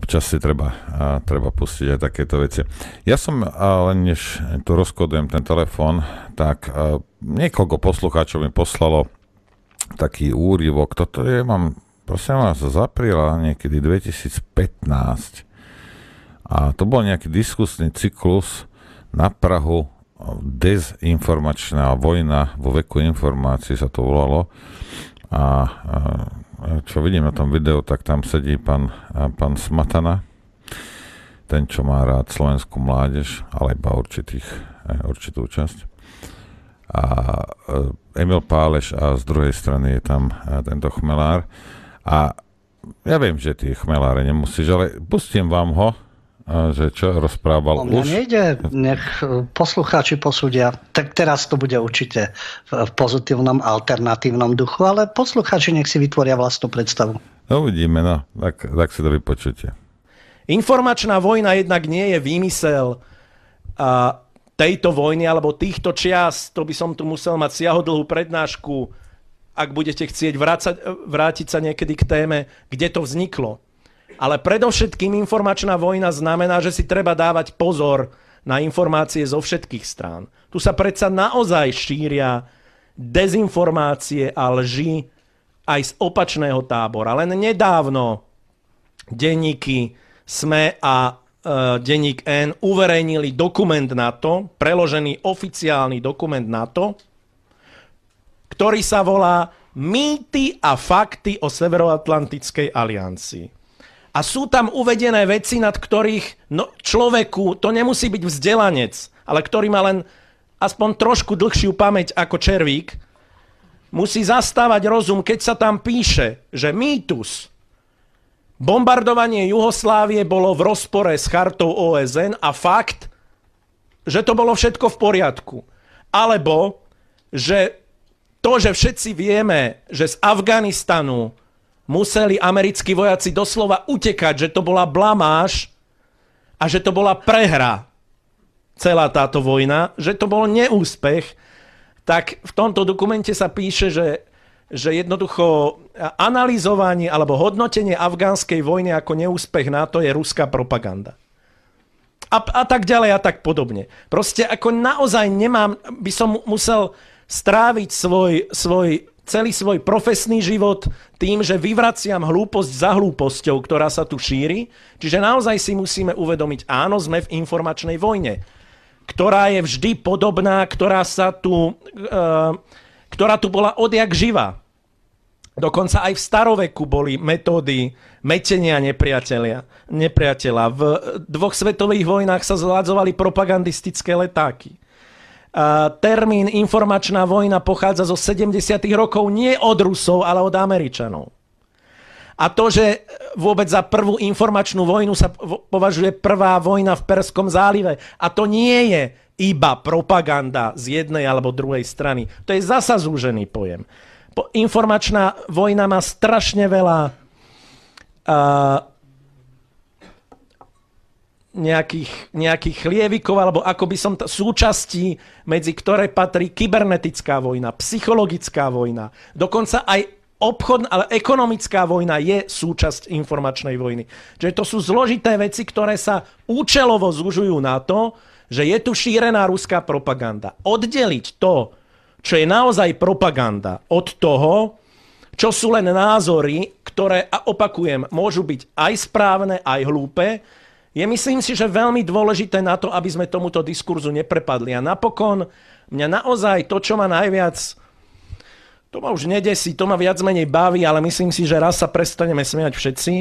občas si treba, a, treba pustiť aj takéto veci. Ja som, a, len než tu rozkodujem ten telefón, tak niekoľko poslucháčov mi poslalo taký úryvok. Toto je, mám, prosím vás, z apríla niekedy 2015. A to bol nejaký diskusný cyklus na Prahu dezinformačná vojna vo veku informácií sa to volalo. A, a čo vidím na tom videu, tak tam sedí pán, pán Smatana, ten, čo má rád slovenskú mládež, ale iba určitých, eh, určitú časť. A eh, Emil Páleš a z druhej strany je tam eh, tento chmelár. A ja viem, že tie chmeláre nemusíš, ale pustím vám ho, že čo rozprával o mňa už? nejde, nech e, poslucháči posúdia. Tak teraz to bude určite v pozitívnom, alternatívnom duchu, ale poslucháči nech si vytvoria vlastnú predstavu. No, uvidíme, no. Tak, tak si to vypočujte. Informačná vojna jednak nie je výmysel a tejto vojny alebo týchto čias. To by som tu musel mať siahodlhú prednášku, ak budete chcieť vrácať, e, vrátiť sa niekedy k téme, kde to vzniklo ale predovšetkým informačná vojna znamená, že si treba dávať pozor na informácie zo všetkých strán. Tu sa predsa naozaj šíria dezinformácie a lži aj z opačného tábora. Len nedávno denníky SME a e, denník N uverejnili dokument na to, preložený oficiálny dokument na to, ktorý sa volá Mýty a fakty o Severoatlantickej aliancii a sú tam uvedené veci, nad ktorých no, človeku, to nemusí byť vzdelanec, ale ktorý má len aspoň trošku dlhšiu pamäť ako červík, musí zastávať rozum, keď sa tam píše, že mýtus, bombardovanie Juhoslávie bolo v rozpore s chartou OSN a fakt, že to bolo všetko v poriadku. Alebo, že to, že všetci vieme, že z Afganistanu museli americkí vojaci doslova utekať, že to bola blamáž a že to bola prehra celá táto vojna, že to bol neúspech, tak v tomto dokumente sa píše, že, že jednoducho analyzovanie alebo hodnotenie afgánskej vojny ako neúspech to je ruská propaganda. A, a tak ďalej a tak podobne. Proste ako naozaj nemám, by som musel stráviť svoj, svoj celý svoj profesný život tým, že vyvraciam hlúposť za hlúposťou, ktorá sa tu šíri. Čiže naozaj si musíme uvedomiť, áno, sme v informačnej vojne, ktorá je vždy podobná, ktorá sa tu, e, ktorá tu bola odjak živá. Dokonca aj v staroveku boli metódy metenia nepriateľa. nepriateľa. V dvoch svetových vojnách sa zvádzovali propagandistické letáky termín informačná vojna pochádza zo 70. rokov nie od Rusov, ale od Američanov. A to, že vôbec za prvú informačnú vojnu sa považuje prvá vojna v Perskom zálive. A to nie je iba propaganda z jednej alebo druhej strany. To je zasa zúžený pojem. Informačná vojna má strašne veľa nejakých, nejakých chlievikov, alebo ako by som t- súčasti, medzi ktoré patrí kybernetická vojna, psychologická vojna, dokonca aj obchodná, ale ekonomická vojna je súčasť informačnej vojny. Čiže to sú zložité veci, ktoré sa účelovo zužujú na to, že je tu šírená ruská propaganda. Oddeliť to, čo je naozaj propaganda od toho, čo sú len názory, ktoré, a opakujem, môžu byť aj správne, aj hlúpe, je myslím si, že veľmi dôležité na to, aby sme tomuto diskurzu neprepadli. A napokon mňa naozaj to, čo ma najviac to ma už nedesí, to ma viac menej baví, ale myslím si, že raz sa prestaneme smiať všetci.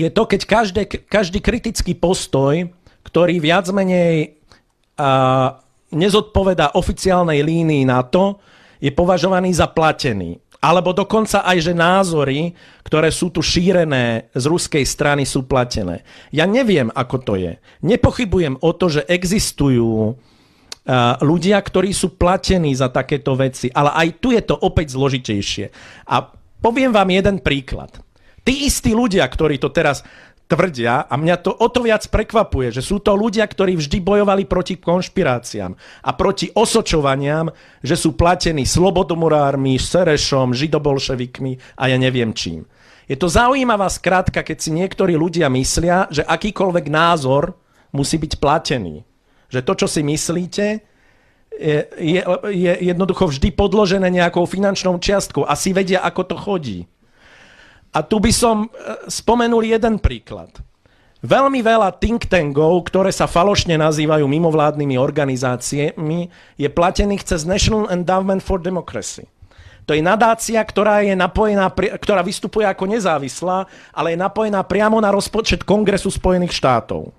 Je to, keď každé, každý kritický postoj, ktorý viac menej a, nezodpovedá oficiálnej línii NATO, je považovaný za platený. Alebo dokonca aj, že názory, ktoré sú tu šírené z ruskej strany, sú platené. Ja neviem, ako to je. Nepochybujem o to, že existujú eh, ľudia, ktorí sú platení za takéto veci. Ale aj tu je to opäť zložitejšie. A poviem vám jeden príklad. Tí istí ľudia, ktorí to teraz tvrdia, a mňa to o to viac prekvapuje, že sú to ľudia, ktorí vždy bojovali proti konšpiráciám a proti osočovaniam, že sú platení slobodomurármi, serešom, židobolševikmi a ja neviem čím. Je to zaujímavá skrátka, keď si niektorí ľudia myslia, že akýkoľvek názor musí byť platený. Že to, čo si myslíte, je, je, je jednoducho vždy podložené nejakou finančnou čiastkou. Asi vedia, ako to chodí. A tu by som e, spomenul jeden príklad. Veľmi veľa think tankov, ktoré sa falošne nazývajú mimovládnymi organizáciami, je platených cez National Endowment for Democracy. To je nadácia, ktorá, je napojená, ktorá vystupuje ako nezávislá, ale je napojená priamo na rozpočet Kongresu Spojených štátov.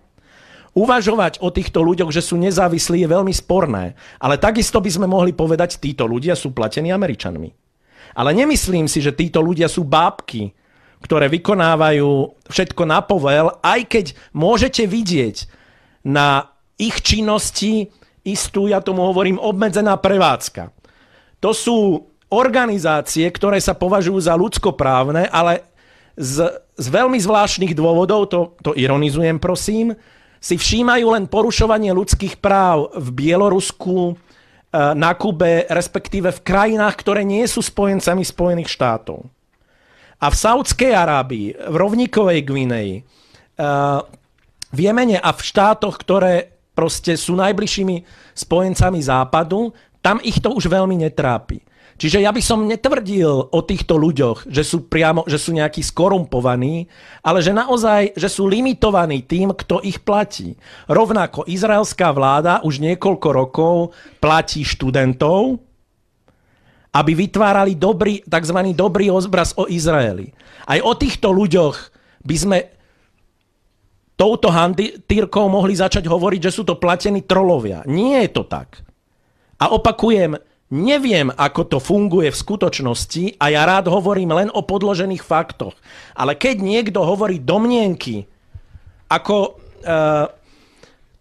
Uvažovať o týchto ľuďoch, že sú nezávislí, je veľmi sporné. Ale takisto by sme mohli povedať, títo ľudia sú platení Američanmi. Ale nemyslím si, že títo ľudia sú bábky, ktoré vykonávajú všetko na povel, aj keď môžete vidieť na ich činnosti istú, ja tomu hovorím, obmedzená prevádzka. To sú organizácie, ktoré sa považujú za ľudskoprávne, ale z, z veľmi zvláštnych dôvodov, to, to ironizujem prosím, si všímajú len porušovanie ľudských práv v Bielorusku, e, na Kube, respektíve v krajinách, ktoré nie sú spojencami Spojených štátov. A v Saudskej Arábii, v rovníkovej Gvineji, eh, v Jemene a v štátoch, ktoré proste sú najbližšími spojencami západu, tam ich to už veľmi netrápi. Čiže ja by som netvrdil o týchto ľuďoch, že sú priamo, že sú nejakí skorumpovaní, ale že naozaj, že sú limitovaní tým, kto ich platí. Rovnako izraelská vláda už niekoľko rokov platí študentov, aby vytvárali dobrý, tzv. dobrý obraz o Izraeli. Aj o týchto ľuďoch by sme touto hantírkou mohli začať hovoriť, že sú to platení trolovia. Nie je to tak. A opakujem, neviem, ako to funguje v skutočnosti a ja rád hovorím len o podložených faktoch. Ale keď niekto hovorí domnienky, ako... Uh,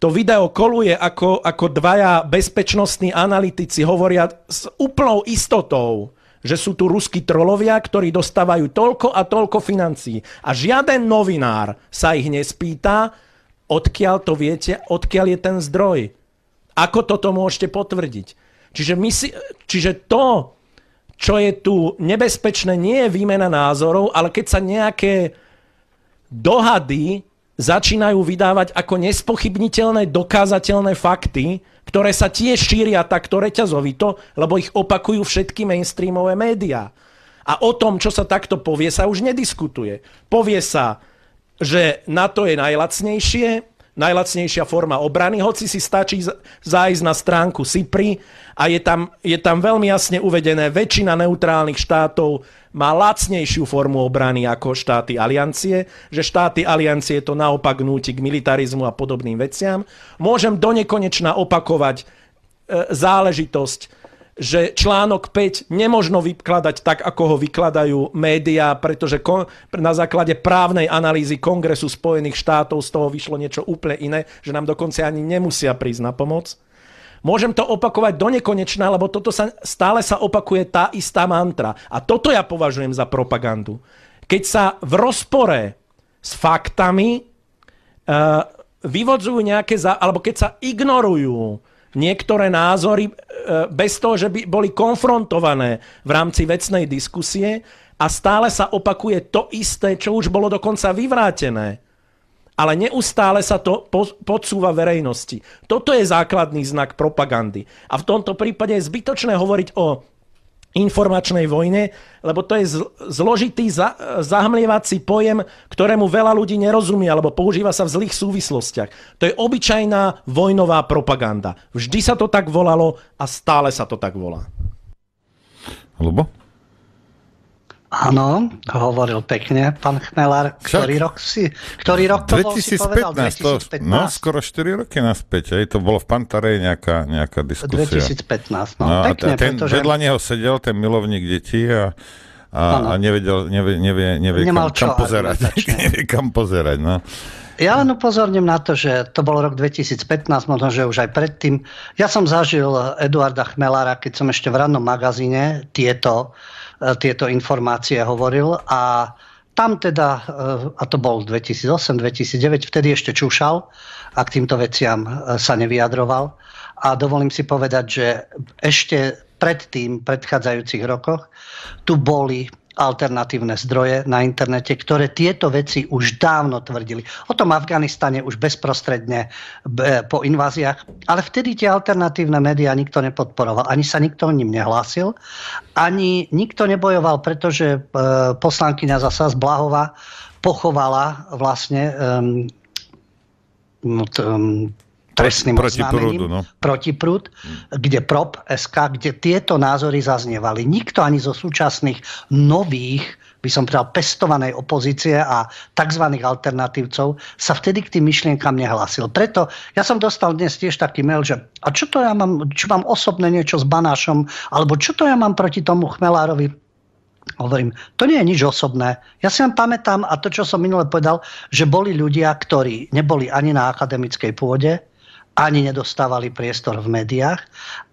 to video koluje ako, ako dvaja bezpečnostní analytici hovoria s úplnou istotou, že sú tu ruskí trolovia, ktorí dostávajú toľko a toľko financií. A žiaden novinár sa ich nespýta, odkiaľ to viete, odkiaľ je ten zdroj. Ako toto môžete potvrdiť? Čiže, my si, čiže to, čo je tu nebezpečné, nie je výmena názorov, ale keď sa nejaké dohady začínajú vydávať ako nespochybniteľné, dokázateľné fakty, ktoré sa tiež šíria takto reťazovito, lebo ich opakujú všetky mainstreamové médiá. A o tom, čo sa takto povie, sa už nediskutuje. Povie sa, že na to je najlacnejšie, najlacnejšia forma obrany, hoci si stačí zájsť na stránku SIPRI a je tam, je tam veľmi jasne uvedené, väčšina neutrálnych štátov má lacnejšiu formu obrany ako štáty aliancie, že štáty aliancie to naopak núti k militarizmu a podobným veciam. Môžem do nekonečna opakovať e, záležitosť že článok 5 nemožno vykladať tak, ako ho vykladajú médiá, pretože na základe právnej analýzy Kongresu Spojených štátov z toho vyšlo niečo úplne iné, že nám dokonca ani nemusia prísť na pomoc. Môžem to opakovať do nekonečna, lebo toto sa, stále sa opakuje tá istá mantra. A toto ja považujem za propagandu. Keď sa v rozpore s faktami uh, vyvodzujú nejaké... Za, alebo keď sa ignorujú niektoré názory e, bez toho, že by boli konfrontované v rámci vecnej diskusie a stále sa opakuje to isté, čo už bolo dokonca vyvrátené. Ale neustále sa to podsúva verejnosti. Toto je základný znak propagandy. A v tomto prípade je zbytočné hovoriť o informačnej vojne, lebo to je zložitý za, zahmlievací pojem, ktorému veľa ľudí nerozumie, alebo používa sa v zlých súvislostiach. To je obyčajná vojnová propaganda. Vždy sa to tak volalo a stále sa to tak volá. Lubo? Áno, hovoril pekne pán Chmelár. Ktorý rok, si, ktorý rok to 2015, bol, si povedal? 2015. To, no, skoro 4 roky naspäť. Aj to bolo v Pantare nejaká, nejaká diskusia. 2015, no, no pekne, a ten, pretože... Vedľa neho sedel ten milovník detí a a, a nevedel, nevie, nevie, nevie Nemal čo kam pozerať. nevie kam pozerať, no. Ja len upozorním na to, že to bol rok 2015, možno, že už aj predtým. Ja som zažil Eduarda Chmelára, keď som ešte v rannom magazíne tieto uh, E, tieto informácie hovoril a tam teda, e, a to bol 2008-2009, vtedy ešte čúšal a k týmto veciam e, sa nevyjadroval. A dovolím si povedať, že ešte predtým, v predchádzajúcich rokoch, tu boli alternatívne zdroje na internete, ktoré tieto veci už dávno tvrdili. O tom Afganistane už bezprostredne po inváziách, ale vtedy tie alternatívne médiá nikto nepodporoval. Ani sa nikto o ním nehlásil, ani nikto nebojoval, pretože e, poslankyňa zasa z Blahova pochovala vlastne um, um, Presným proti, oznámením, prúdu, no. protiprúd, hm. kde prop SK, kde tieto názory zaznievali. Nikto ani zo súčasných nových by som povedal, pestovanej opozície a tzv. alternatívcov, sa vtedy k tým myšlienkam nehlásil. Preto ja som dostal dnes tiež taký mail, že a čo to ja mám, čo mám osobné niečo s Banášom, alebo čo to ja mám proti tomu Chmelárovi, Hovorím, to nie je nič osobné. Ja si vám pamätám, a to, čo som minule povedal, že boli ľudia, ktorí neboli ani na akademickej pôde, ani nedostávali priestor v médiách,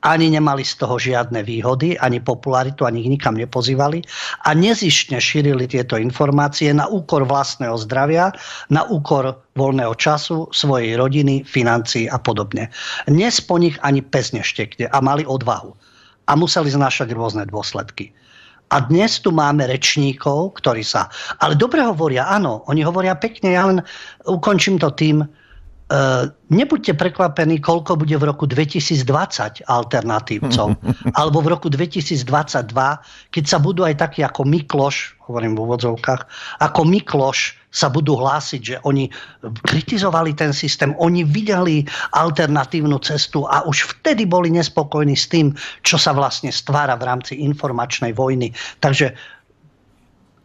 ani nemali z toho žiadne výhody, ani popularitu, ani ich nikam nepozývali a nezištne šírili tieto informácie na úkor vlastného zdravia, na úkor voľného času, svojej rodiny, financií a podobne. Dnes po nich ani pes neštekne a mali odvahu a museli znášať rôzne dôsledky. A dnes tu máme rečníkov, ktorí sa... Ale dobre hovoria, áno, oni hovoria pekne, ja len ukončím to tým, E, nebuďte prekvapení, koľko bude v roku 2020 alternatívcov, alebo v roku 2022, keď sa budú aj takí ako Mikloš, hovorím v úvodzovkách, ako Mikloš sa budú hlásiť, že oni kritizovali ten systém, oni videli alternatívnu cestu a už vtedy boli nespokojní s tým, čo sa vlastne stvára v rámci informačnej vojny. Takže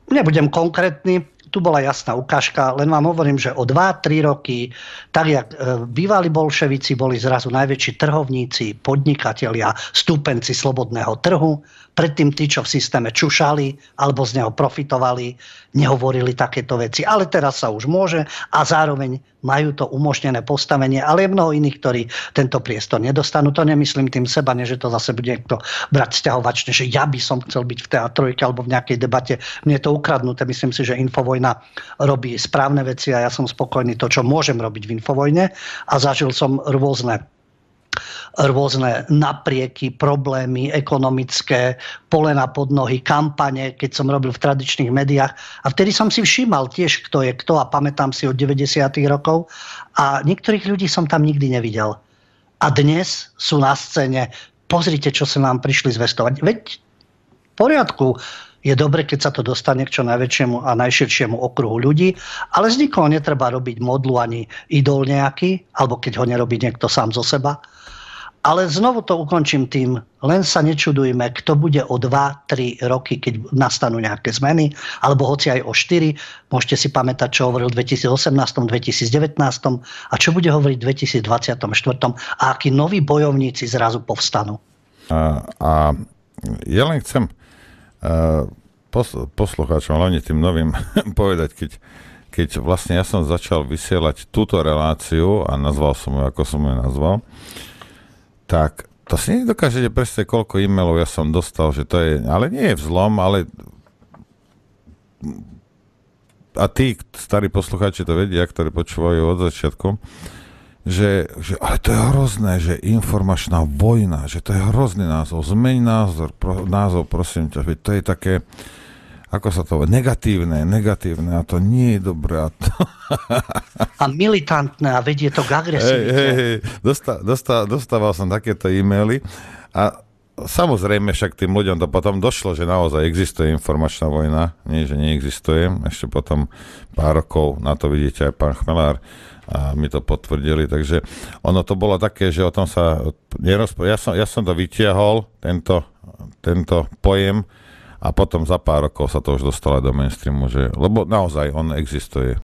nebudem konkrétny, tu bola jasná ukážka, len vám hovorím, že o 2-3 roky, tak jak e, bývali bolševici, boli zrazu najväčší trhovníci, podnikatelia, stúpenci slobodného trhu, Predtým tí, čo v systéme čušali alebo z neho profitovali, nehovorili takéto veci. Ale teraz sa už môže a zároveň majú to umožnené postavenie, ale je mnoho iných, ktorí tento priestor nedostanú. To nemyslím tým seba, ne, že to zase bude niekto brať stiahovačne, že ja by som chcel byť v teatrojke alebo v nejakej debate. Mne je to ukradnuté. Myslím si, že Infovojna robí správne veci a ja som spokojný to, čo môžem robiť v Infovojne a zažil som rôzne rôzne naprieky, problémy ekonomické, pole na podnohy, kampane, keď som robil v tradičných médiách. A vtedy som si všímal tiež, kto je kto a pamätám si od 90. rokov. A niektorých ľudí som tam nikdy nevidel. A dnes sú na scéne. Pozrite, čo sa nám prišli zvestovať. Veď v poriadku, je dobre, keď sa to dostane k čo najväčšiemu a najširšiemu okruhu ľudí, ale z nikoho netreba robiť modlu ani idol nejaký, alebo keď ho nerobí niekto sám zo seba. Ale znovu to ukončím tým, len sa nečudujme, kto bude o 2-3 roky, keď nastanú nejaké zmeny, alebo hoci aj o 4. Môžete si pamätať, čo hovoril v 2018, 2019 a čo bude hovoriť v 2024 a akí noví bojovníci zrazu povstanú. A, a ja len chcem Eh, poslucháčom, hlavne tým novým, povedať, keď, keď vlastne ja som začal vysielať túto reláciu a nazval som ju, ako som ju nazval, tak to si nedokážete presne, koľko e-mailov ja som dostal, že to je, ale nie je vzlom, ale a tí starí poslucháči to vedia, ktorí počúvajú od začiatku, že, že ale to je hrozné, že informačná vojna, že to je hrozný názov, zmeň názor, pro, názov, prosím ťa, to je také, ako sa to negatívne, negatívne a to nie je dobré. A, to... a militantné a vedie to k agresivite. Hey, hey, hey. Dosta, dosta, dostával som takéto e-maily a samozrejme však tým ľuďom to potom došlo, že naozaj existuje informačná vojna, nie že neexistuje, ešte potom pár rokov, na to vidíte aj pán Chmelár, a mi to potvrdili, takže ono to bolo také, že o tom sa nerozpo... ja, som, ja som to vytiahol, tento, tento pojem a potom za pár rokov sa to už dostalo do mainstreamu, že, lebo naozaj on existuje.